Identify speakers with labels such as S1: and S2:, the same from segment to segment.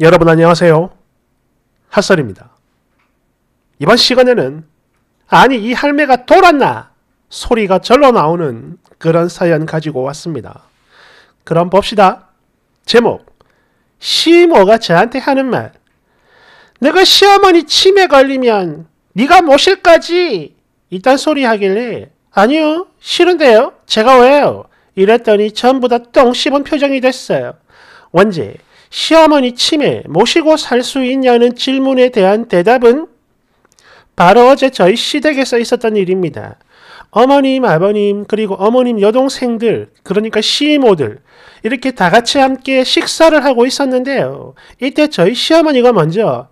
S1: 여러분 안녕하세요. 핫설입니다. 이번 시간에는 아니 이 할매가 돌았나 소리가 절로 나오는 그런 사연 가지고 왔습니다. 그럼 봅시다. 제목 시모가 저한테 하는 말 내가 시어머니 치매 걸리면 네가 모실까지 이딴 소리 하길래 아니요 싫은데요 제가 왜요 이랬더니 전부 다 똥 씹은 표정이 됐어요. 원제 시어머니 치매 모시고 살 수 있냐는 질문에 대한 대답은 바로 어제 저희 시댁에서 있었던 일입니다. 어머님, 아버님, 그리고 어머님 여동생들, 그러니까 시모들, 이렇게 다 같이 함께 식사를 하고 있었는데요. 이때 저희 시어머니가 먼저,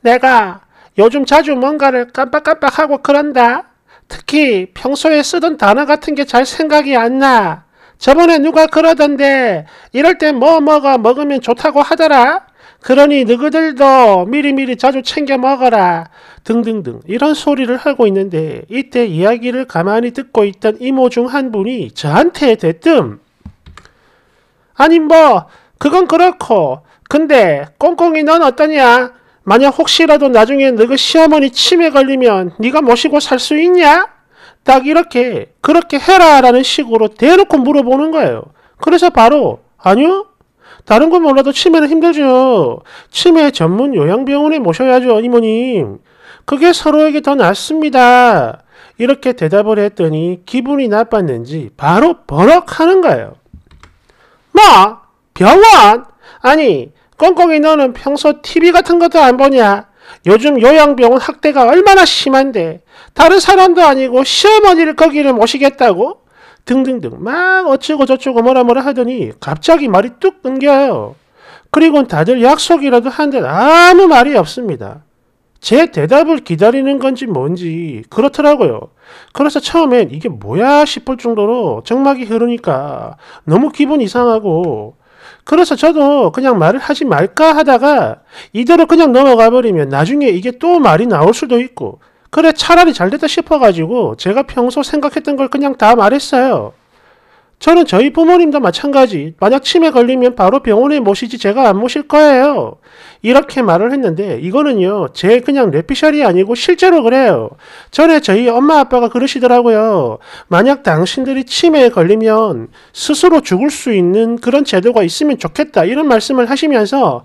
S1: 내가 요즘 자주 뭔가를 깜빡깜빡하고 그런다. 특히 평소에 쓰던 단어 같은 게 잘 생각이 안 나. 저번에 누가 그러던데 이럴 때 뭐 먹어 먹으면 좋다고 하더라. 그러니 너희들도 미리미리 자주 챙겨 먹어라. 등등등 이런 소리를 하고 있는데 이때 이야기를 가만히 듣고 있던 이모 중 한 분이 저한테 대뜸 아니 뭐 그건 그렇고 근데 꽁꽁이 넌 어떠냐? 만약 혹시라도 나중에 너희 시어머니 치매 걸리면 네가 모시고 살 수 있냐? 딱 이렇게 그렇게 해라라는 식으로 대놓고 물어보는 거예요. 그래서 바로 아니요. 다른 건 몰라도 치매는 힘들죠. 치매 전문 요양병원에 모셔야죠, 이모님. 그게 서로에게 더 낫습니다. 이렇게 대답을 했더니 기분이 나빴는지 바로 버럭 하는 거예요. 뭐? 병원? 아니, 꽁꽁이 너는 평소 TV 같은 것도 안 보냐? 요즘 요양병원 학대가 얼마나 심한데 다른 사람도 아니고 시어머니를 거기를 모시겠다고 등등등 막 어쩌고 저쩌고 뭐라 뭐라 하더니 갑자기 말이 뚝 끊겨요. 그리고 다들 약속이라도 한데 아무 말이 없습니다. 제 대답을 기다리는 건지 뭔지 그렇더라고요. 그래서 처음엔 이게 뭐야 싶을 정도로 정막이 흐르니까 너무 기분 이상하고 그래서 저도 그냥 말을 하지 말까 하다가 이대로 그냥 넘어가 버리면 나중에 이게 또 말이 나올 수도 있고 그래 차라리 잘 됐다 싶어가지고 제가 평소 생각했던 걸 그냥 다 말했어요. 저는 저희 부모님도 마찬가지. 만약 치매 걸리면 바로 병원에 모시지 제가 안 모실 거예요. 이렇게 말을 했는데 이거는요. 제 그냥 뇌피셜이 아니고 실제로 그래요. 전에 저희 엄마 아빠가 그러시더라고요. 만약 당신들이 치매에 걸리면 스스로 죽을 수 있는 그런 제도가 있으면 좋겠다. 이런 말씀을 하시면서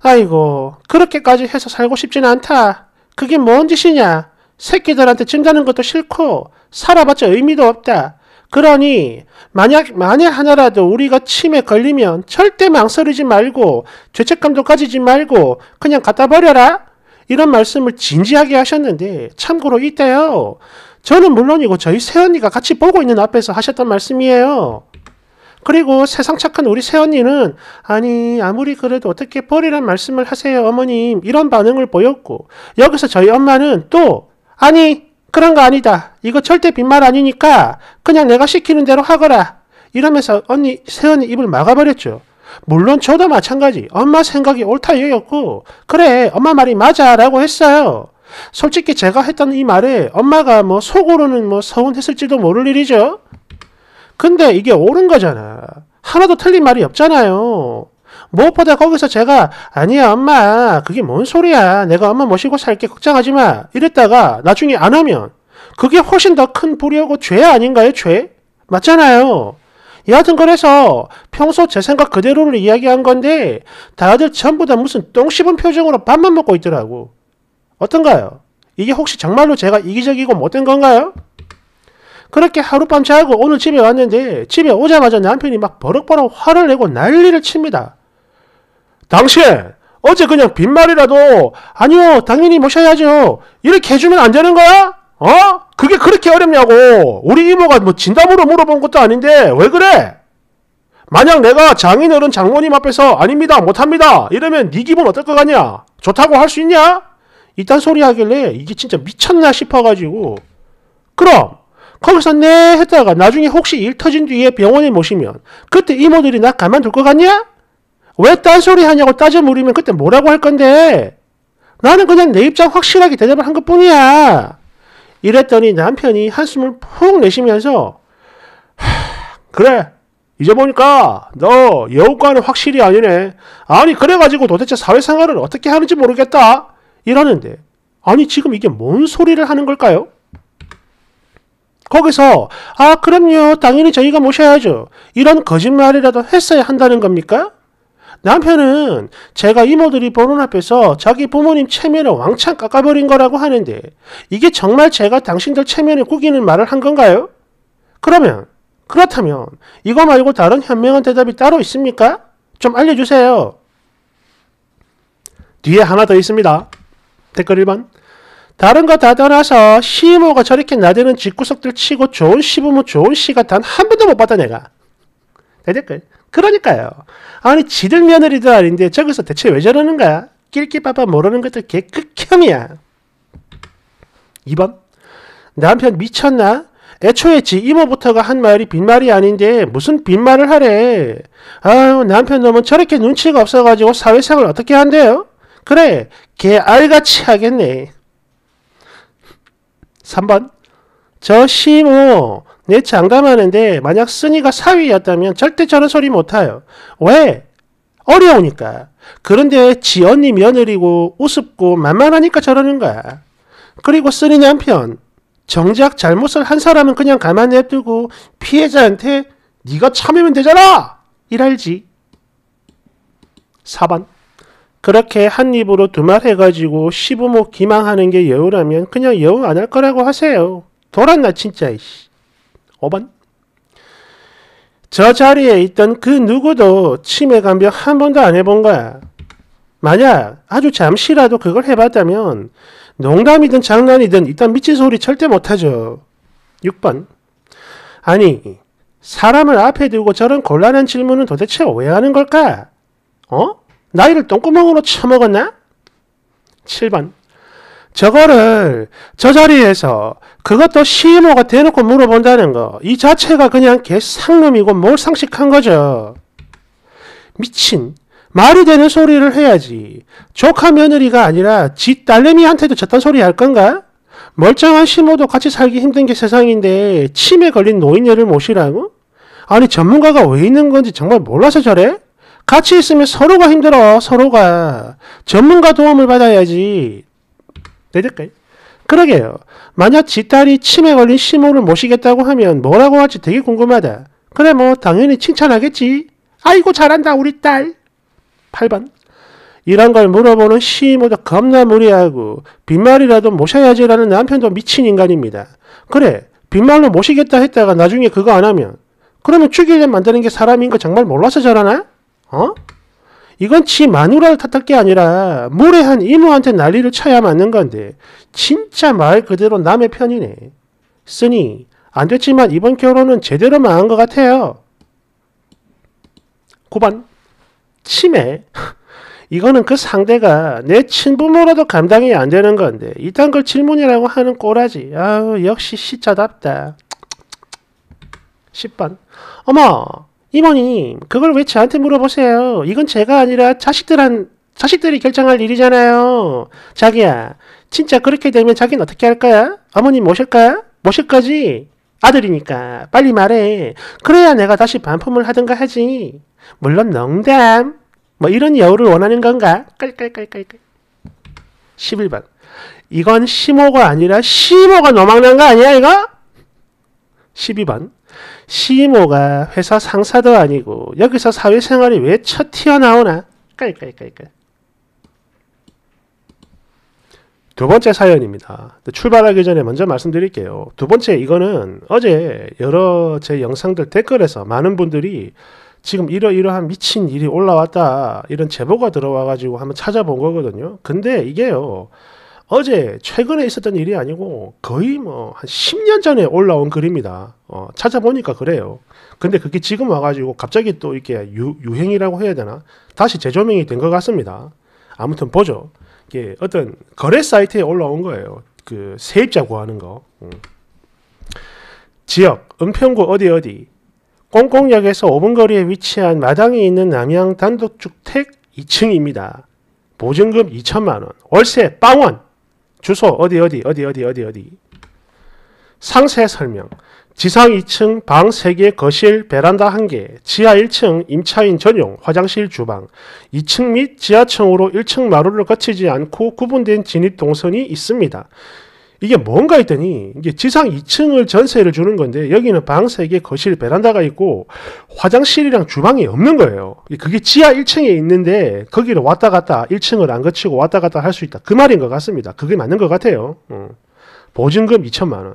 S1: 아이고 그렇게까지 해서 살고 싶지는 않다. 그게 뭔 짓이냐. 새끼들한테 진다는 것도 싫고 살아봤자 의미도 없다. 그러니 만약 만에 하나라도 우리가 침에 걸리면 절대 망설이지 말고 죄책감도 가지지 말고 그냥 갖다 버려라 이런 말씀을 진지하게 하셨는데 참고로 이때요 저는 물론이고 저희 새언니가 같이 보고 있는 앞에서 하셨던 말씀이에요. 그리고 세상 착한 우리 새언니는 아니 아무리 그래도 어떻게 버리란 말씀을 하세요 어머님 이런 반응을 보였고 여기서 저희 엄마는 또 아니 그런 거 아니다. 이거 절대 빈말 아니니까 그냥 내가 시키는 대로 하거라. 이러면서 언니, 세언이 입을 막아버렸죠. 물론 저도 마찬가지. 엄마 생각이 옳다 여겼고, 그래, 엄마 말이 맞아. 라고 했어요. 솔직히 제가 했던 이 말에 엄마가 뭐 속으로는 뭐 서운했을지도 모를 일이죠. 근데 이게 옳은 거잖아. 하나도 틀린 말이 없잖아요. 무엇보다 뭐 거기서 제가 아니야 엄마 그게 뭔 소리야 내가 엄마 모시고 살게 걱정하지 마 이랬다가 나중에 안 하면 그게 훨씬 더 큰 불이하고 죄 아닌가요 죄? 맞잖아요. 여하튼 그래서 평소 제 생각 그대로를 이야기한 건데 다들 전부 다 무슨 똥 씹은 표정으로 밥만 먹고 있더라고. 어떤가요? 이게 혹시 정말로 제가 이기적이고 못된 건가요? 그렇게 하룻밤 자고 오늘 집에 왔는데 집에 오자마자 남편이 막 버럭버럭 화를 내고 난리를 칩니다. 당신 어제 그냥 빈말이라도 아니요 당연히 모셔야죠 이렇게 해주면 안 되는 거야? 어? 그게 그렇게 어렵냐고 우리 이모가 뭐 진담으로 물어본 것도 아닌데 왜 그래? 만약 내가 장인어른 장모님 앞에서 아닙니다 못합니다 이러면 네 기분 어떨 것 같냐? 좋다고 할 수 있냐? 이딴 소리 하길래 이게 진짜 미쳤나 싶어가지고 그럼 거기서 네 했다가 나중에 혹시 일 터진 뒤에 병원에 모시면 그때 이모들이 나 가만둘 것 같냐? 왜 딴소리 하냐고 따져 물으면 그때 뭐라고 할 건데? 나는 그냥 내 입장 확실하게 대답을 한 것 뿐이야. 이랬더니 남편이 한숨을 푹 내쉬면서, 그래. 이제 보니까 너 여우과는 확실히 아니네. 아니 그래가지고 도대체 사회생활을 어떻게 하는지 모르겠다. 이러는데 아니 지금 이게 뭔 소리를 하는 걸까요? 거기서 아 그럼요 당연히 저희가 모셔야죠. 이런 거짓말이라도 했어야 한다는 겁니까? 남편은 제가 이모들이 보는 앞에서 자기 부모님 체면을 왕창 깎아버린 거라고 하는데 이게 정말 제가 당신들 체면을 꾸기는 말을 한 건가요? 그러면 그렇다면 이거 말고 다른 현명한 대답이 따로 있습니까? 좀 알려주세요. 뒤에 하나 더 있습니다. 댓글 1번 다른 거 다 떠나서 시모가 저렇게 나대는 집구석들 치고 좋은 시부모 좋은 시가 단 한 번도 못 봤다 내가. 내 댓글 그러니까요. 아니 지들 며느리도 아닌데 저기서 대체 왜 저러는 거야? 낄끼빠빠 모르는 것들 개 극혐이야. 2번 남편 미쳤나? 애초에 지 이모부터가 한 말이 빈말이 아닌데 무슨 빈말을 하래. 아유 남편 놈은 저렇게 눈치가 없어가지고 사회생활 어떻게 한대요? 그래 개 알같이 하겠네. 3번 저 시모 내측안 감하는데 만약 순위가 사위였다면 절대 저런 소리 못해요. 왜? 어려우니까. 그런데 지 언니 며느리고 우습고 만만하니까 저러는 거야. 그리고 쓰니 남편. 정작 잘못을 한 사람은 그냥 가만히 냅두고 피해자한테 네가 참으면 되잖아! 이랄지. 4번. 그렇게 한 입으로 두 말 해가지고 시부모 기망하는 게 여우라면 그냥 여우 안 할 거라고 하세요. 돌았나 진짜 이씨. 5번. 저 자리에 있던 그 누구도 치매 감병한 번도 안 해본 거야. 만약 아주 잠시라도 그걸 해봤다면 농담이든 장난이든 일단 미친 소리 절대 못하죠. 6번. 아니, 사람을 앞에 두고 저런 곤란한 질문은 도대체 왜 하는 걸까? 어? 나이를 똥구멍으로 쳐먹었나? 7번. 저거를 저 자리에서 그것도 시모가 대놓고 물어본다는 거이 자체가 그냥 개상놈이고 몰상식한 거죠. 미친 말이 되는 소리를 해야지. 조카 며느리가 아니라 지 딸내미한테도 저딴 소리 할 건가? 멀쩡한 시모도 같이 살기 힘든 게 세상인데 치매 걸린 노인네를 모시라고? 아니 전문가가 왜 있는 건지 정말 몰라서 저래? 같이 있으면 서로가 힘들어 서로가 전문가 도움을 받아야지 내릴까요? 그러게요. 만약 지 딸이 치매 걸린 시모를 모시겠다고 하면 뭐라고 할지 되게 궁금하다. 그래 뭐 당연히 칭찬하겠지. 아이고 잘한다 우리 딸. 8번. 이런 걸 물어보는 시모도 겁나 무리하고 빈말이라도 모셔야지라는 남편도 미친 인간입니다. 그래 빈말로 모시겠다 했다가 나중에 그거 안 하면 그러면 죽이려 만드는 게 사람인 거 정말 몰라서 저러나? 어? 이건 지 마누라를 탓할 게 아니라 모래한 이모한테 난리를 쳐야 맞는 건데 진짜 말 그대로 남의 편이네. 쓰니 안 됐지만 이번 결혼은 제대로 망한 것 같아요. 9번 치매 이거는 그 상대가 내 친부모라도 감당이 안 되는 건데 이딴 걸 질문이라고 하는 꼬라지 아우 역시 시차답다 10번 어머 이모님, 그걸 왜 저한테 물어보세요? 이건 제가 아니라 자식들한, 자식들이 결정할 일이잖아요. 자기야, 진짜 그렇게 되면 자기는 어떻게 할 거야? 어머님 모실 거야? 모실 거지? 아들이니까 빨리 말해. 그래야 내가 다시 반품을 하든가 하지. 물론 농담. 뭐 이런 여우를 원하는 건가? 깔깔깔깔깔. 11번. 이건 심호가 아니라 심호가 너망난 거 아니야 이거? 12번. 시모가 회사 상사도 아니고 여기서 사회생활이 왜 쳐 튀어나오나? 깔깔깔깔. 두 번째 사연입니다. 출발하기 전에 먼저 말씀드릴게요. 두 번째 이거는 어제 여러 제 영상들 댓글에서 많은 분들이 지금 이러이러한 미친 일이 올라왔다 이런 제보가 들어와가지고 한번 찾아본 거거든요. 근데 이게요. 어제 최근에 있었던 일이 아니고 거의 뭐 한 10년 전에 올라온 글입니다. 어, 찾아보니까 그래요. 근데 그게 지금 와가지고 갑자기 또 이렇게 유, 행이라고 해야 되나? 다시 재조명이 된 것 같습니다. 아무튼 보죠. 이게 어떤 거래 사이트에 올라온 거예요. 그 세입자 구하는 거. 음. 지역, 은평구 어디 어디. 꽁꽁역에서 5분 거리에 위치한 마당에 있는 남양 단독주택 2층입니다. 보증금 2천만원, 월세 빵원, 주소 어디 어디 어디 어디 어디 어디 상세 설명 지상 2층 방 3개, 거실, 베란다 1개, 지하 1층 임차인 전용, 화장실, 주방, 2층 및 지하층으로 1층 마루를 거치지 않고 구분된 진입 동선이 있습니다. 이게 뭔가 했더니 이게 지상 2층을 전세를 주는 건데 여기는 방 3개, 거실, 베란다가 있고 화장실이랑 주방이 없는 거예요. 그게 지하 1층에 있는데 거기를 왔다 갔다 1층을 안 거치고 왔다 갔다 할 수 있다. 그 말인 것 같습니다. 그게 맞는 것 같아요. 어. 보증금 2천만 원.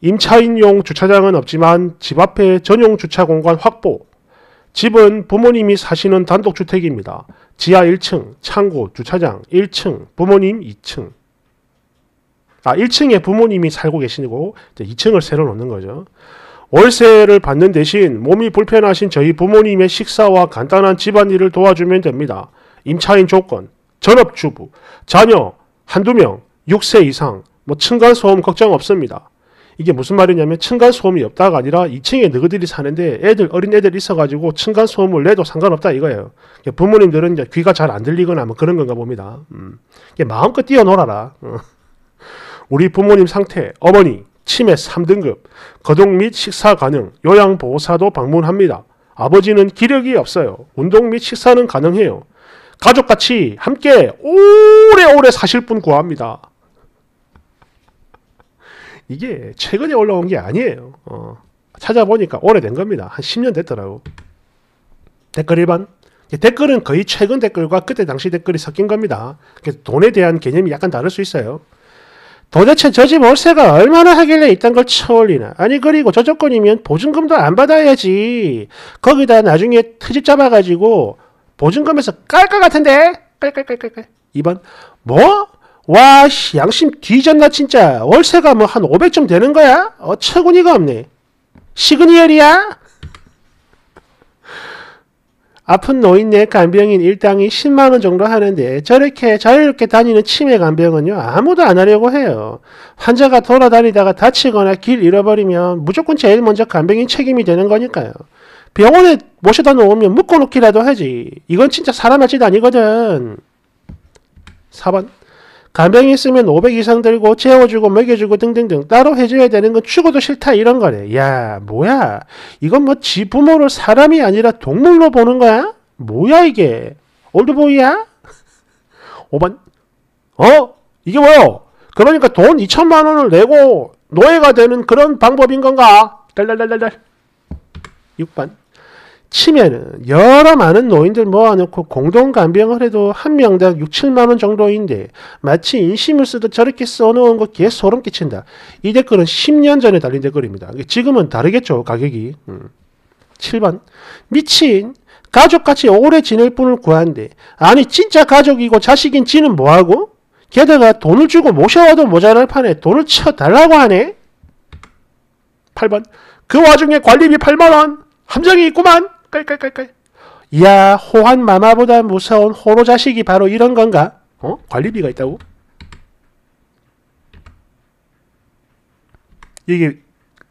S1: 임차인용 주차장은 없지만 집 앞에 전용 주차 공간 확보. 집은 부모님이 사시는 단독주택입니다. 지하 1층, 창고, 주차장 1층, 부모님 2층. 아, 1층에 부모님이 살고 계시고 이제 2층을 새로 놓는 거죠. 월세를 받는 대신 몸이 불편하신 저희 부모님의 식사와 간단한 집안일을 도와주면 됩니다. 임차인 조건, 전업주부, 자녀 한두 명, 6세 이상, 뭐 층간소음 걱정 없습니다. 이게 무슨 말이냐면 층간소음이 없다가 아니라 2층에 너희들이 사는데 애들 어린 애들이 있어가지고 층간소음을 내도 상관없다 이거예요. 부모님들은 이제 귀가 잘 안 들리거나 뭐 그런 건가 봅니다. 음. 마음껏 뛰어놀아라. 어. 우리 부모님 상태, 어머니, 치매 3등급, 거동 및 식사 가능, 요양보호사도 방문합니다. 아버지는 기력이 없어요. 운동 및 식사는 가능해요. 가족같이 함께 오래오래 사실 분 구합니다. 이게 최근에 올라온 게 아니에요. 어, 찾아보니까 오래된 겁니다. 한 10년 됐더라고. 댓글 일반 예, 댓글은 거의 최근 댓글과 그때 당시 댓글이 섞인 겁니다. 돈에 대한 개념이 약간 다를 수 있어요. 도대체 저 집 월세가 얼마나 하길래 이딴 걸 쳐올리나. 아니 그리고 저 조건이면 보증금도 안 받아야지. 거기다 나중에 트집 잡아가지고 보증금에서 깔 것 같은데? 깔깔깔깔깔. 2번 뭐? 와 씨, 양심 뒤졌나 진짜. 월세가 뭐 한 500쯤 되는 거야? 어처구니가 없네. 시그니얼이야? 아픈 노인네 간병인 일당이 10만원 정도 하는데 저렇게 자유롭게 다니는 치매 간병은요 아무도 안 하려고 해요. 환자가 돌아다니다가 다치거나 길 잃어버리면 무조건 제일 먼저 간병인 책임이 되는 거니까요. 병원에 모셔다 놓으면 묶어놓기라도 하지. 이건 진짜 사람 할 짓 아니거든. 4번 간병이 있으면 500 이상 들고 채워주고 먹여주고 등등등 따로 해줘야 되는 건 죽어도 싫다 이런 거래. 야 뭐야 이건 뭐 지 부모를 사람이 아니라 동물로 보는 거야? 뭐야 이게 올드보이야? 5번 어? 이게 뭐요? 그러니까 돈 2천만 원을 내고 노예가 되는 그런 방법인 건가? 달달달달달 6번 치면은 여러 많은 노인들 모아놓고 공동 간병을 해도 한 명당 6, 7만 원 정도인데 마치 인심을 쓰듯 저렇게 써놓은 거개 소름 끼친다. 이 댓글은 10년 전에 달린 댓글입니다. 지금은 다르겠죠 가격이. 음. 7번 미친 가족같이 오래 지낼 분을 구한데 아니 진짜 가족이고 자식인 지는 뭐하고? 게다가 돈을 주고 모셔와도 모자랄 판에 돈을 쳐달라고 하네? 8번 그 와중에 관리비 8만원 함정이 있구만 깔깔깔깔. 이야 호환 마마보다 무서운 호로 자식이 바로 이런 건가? 어? 관리비가 있다고? 이게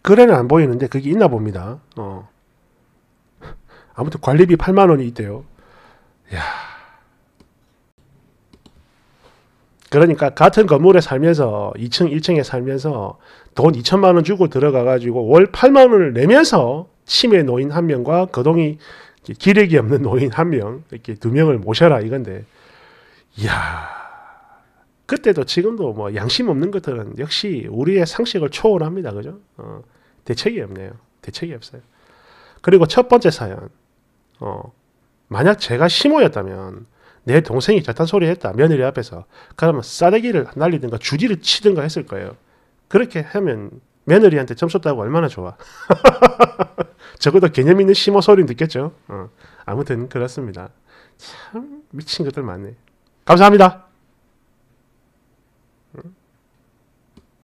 S1: 글에는 안 보이는데 그게 있나 봅니다. 어. 아무튼 관리비 8만 원이 있대요. 야. 그러니까 같은 건물에 살면서 2층, 1층에 살면서 돈 2천만 원 주고 들어가 가지고 월 8만 원을 내면서 치매 노인 한 명과 거동이 기력이 없는 노인 한 명, 이렇게 두 명을 모셔라 이건데, 이야, 그때도 지금도 뭐 양심 없는 것들은 역시 우리의 상식을 초월합니다. 그죠? 어, 대책이 없네요. 대책이 없어요. 그리고 첫 번째 사연, 어, 만약 제가 심호였다면, 내 동생이 잘탄 소리 했다. 며느리 앞에서. 그러면 싸대기를 날리든가 주디를 치든가 했을 거예요. 그렇게 하면 며느리한테 점수 따고 얼마나 좋아. 적어도 개념 있는 심어 소리는 듣겠죠. 어. 아무튼 그렇습니다. 참 미친 것들 많네. 감사합니다.